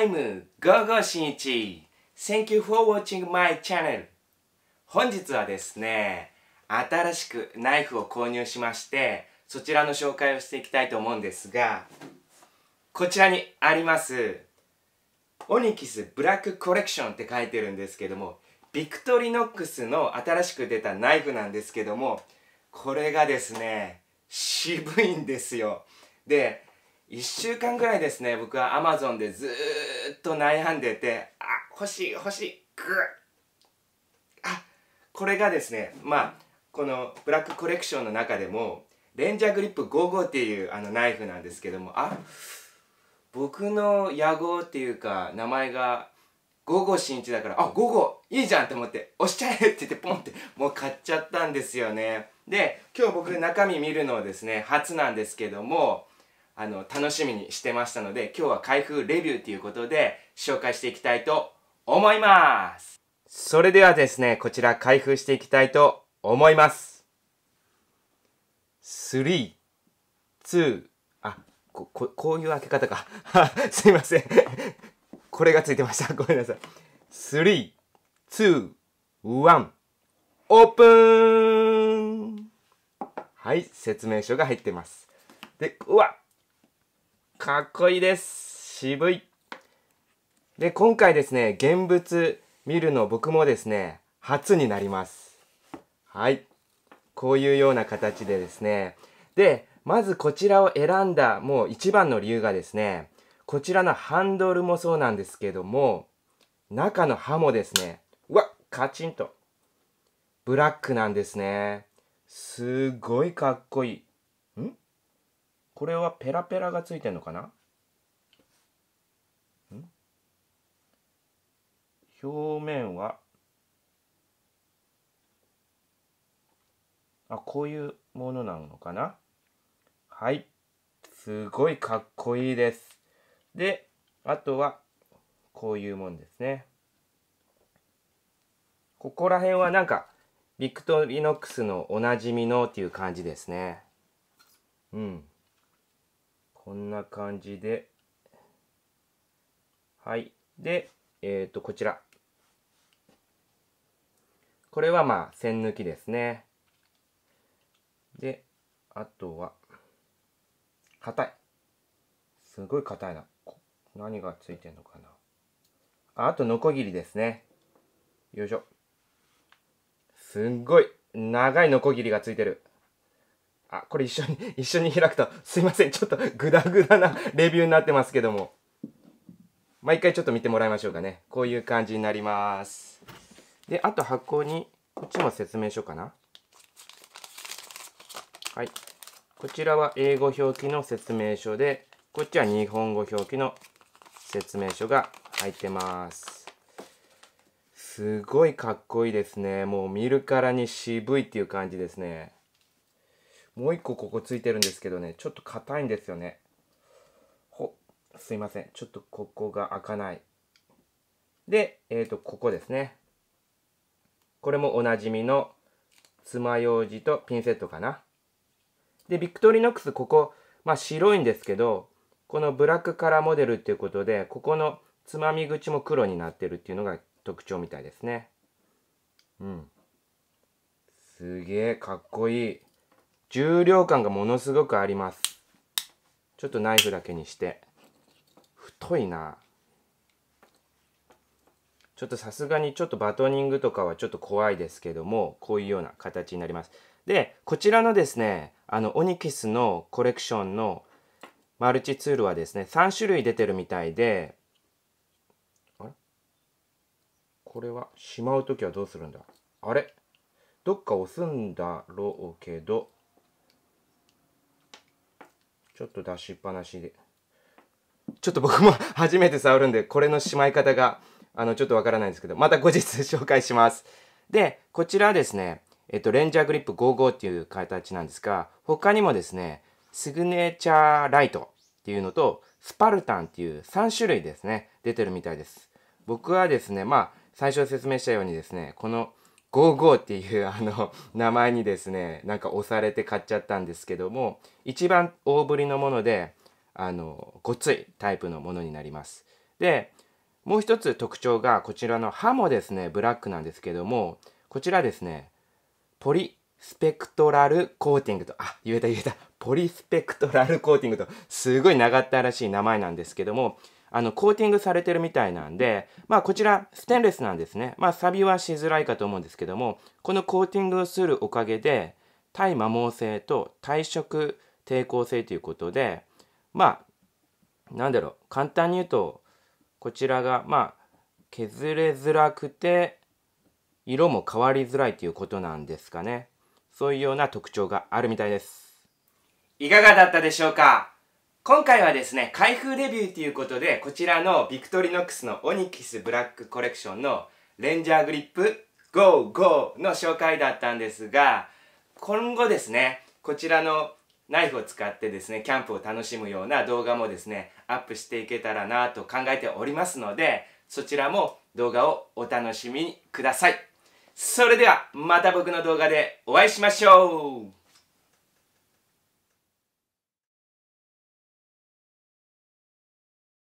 I'm ゴーゴーしんいち Thank you for watching my channel 本日はですね新しくナイフを購入しましてそちらの紹介をしていきたいと思うんですがこちらにありますオニキスブラックコレクションって書いてるんですけどもビクトリノックスの新しく出たナイフなんですけどもこれがですね渋いんですよで1週間ぐらいですね僕はアマゾンでずっと悩んでてあ欲しい欲しいグッあこれがですねまあこのブラックコレクションの中でもレンジャーグリップ55っていうあのナイフなんですけどもあ僕の野号っていうか名前が午後新一だからあ午後いいじゃんと思って押しちゃえって言ってポンってもう買っちゃったんですよねで今日僕中身見るのはですね初なんですけどもあの楽しみにしてましたので今日は開封レビューということで紹介していきたいと思いますそれではですねこちら開封していきたいと思います3、2、あ、こ、ここういう開け方か。すいませんこれがついてました。ごめんなさい。3、2、1、オープンはい、説明書が入ってます。で、うわかっこいいです渋いで今回ですね現物見るの僕もですね初になりますはいこういうような形でですねでまずこちらを選んだもう一番の理由がですねこちらのハンドルもそうなんですけども中の刃もですねうわカチンとブラックなんですねすごいかっこいいこれはペラペラがついてんのかな表面はあこういうものなのかなはいすごいかっこいいですであとはこういうもんですねここら辺はなんかビクトリノックスのおなじみのっていう感じですねうんこんな感じで、はい。で、えっ、ー、と、こちら。これはまあ、線抜きですね。で、あとは、硬い。すごい硬いな。何がついてんのかな。あ、あと、ノコギリですね。よいしょ。すんごい、長いノコギリがついてる。あ、これ一緒に、一緒に開くと、すいません、ちょっとグダグダなレビューになってますけども。毎、回ちょっと見てもらいましょうかね。こういう感じになります。で、あと箱に、こっちも説明書かな。はい。こちらは英語表記の説明書で、こっちは日本語表記の説明書が入ってます。すごいかっこいいですね。もう見るからに渋いっていう感じですね。もう一個ここついてるんですけどね、ちょっと硬いんですよね。ほ、すいません。ちょっとここが開かない。で、えっ、ー、と、ここですね。これもおなじみの爪楊枝とピンセットかな。で、ビクトリノックス、ここ、まあ白いんですけど、このブラックカラーモデルっていうことで、ここのつまみ口も黒になってるっていうのが特徴みたいですね。うん。すげえ、かっこいい。重量感がものすごくありますちょっとナイフだけにして太いなちょっとさすがにちょっとバトニングとかはちょっと怖いですけどもこういうような形になりますでこちらのですねあのオニキスのコレクションのマルチツールはですね3種類出てるみたいであれこれはしまう時はどうするんだあれどっか押すんだろうけどちょっと出しっぱなしで。ちょっと僕も 初めて触るんで、これのしまい方が、あの、ちょっとわからないんですけど、また後日紹介します。で、こちらですね、えっと、レンジャーグリップ55っていう形なんですが、他にもですね、スグネチャーライトっていうのと、スパルタンっていう3種類ですね、出てるみたいです。僕はですね、まあ、最初説明したようにですね、この55っていうあの名前にですねなんか押されて買っちゃったんですけども一番大ぶりのものであのごついタイプのものになりますでもう一つ特徴がこちらの刃もですねブラックなんですけどもこちらですねポリスペクトラルコーティングとあ言えた言えたポリスペクトラルコーティングとすごい長ったらしい名前なんですけどもあの、コーティングされてるみたいなんで、まあこちら、ステンレスなんですね。まあサビはしづらいかと思うんですけども、このコーティングをするおかげで、耐摩耗性と対色抵抗性ということで、まあ、なんだろう、簡単に言うと、こちらが、まあ、削れづらくて、色も変わりづらいということなんですかね。そういうような特徴があるみたいです。いかがだったでしょうか今回はですね、開封レビューということで、こちらのビクトリノックスのオニキスブラックコレクションのレンジャーグリップ GO!GO! の紹介だったんですが、今後ですね、こちらのナイフを使ってですね、キャンプを楽しむような動画もですね、アップしていけたらなと考えておりますので、そちらも動画をお楽しみください。それでは、また僕の動画でお会いしましょう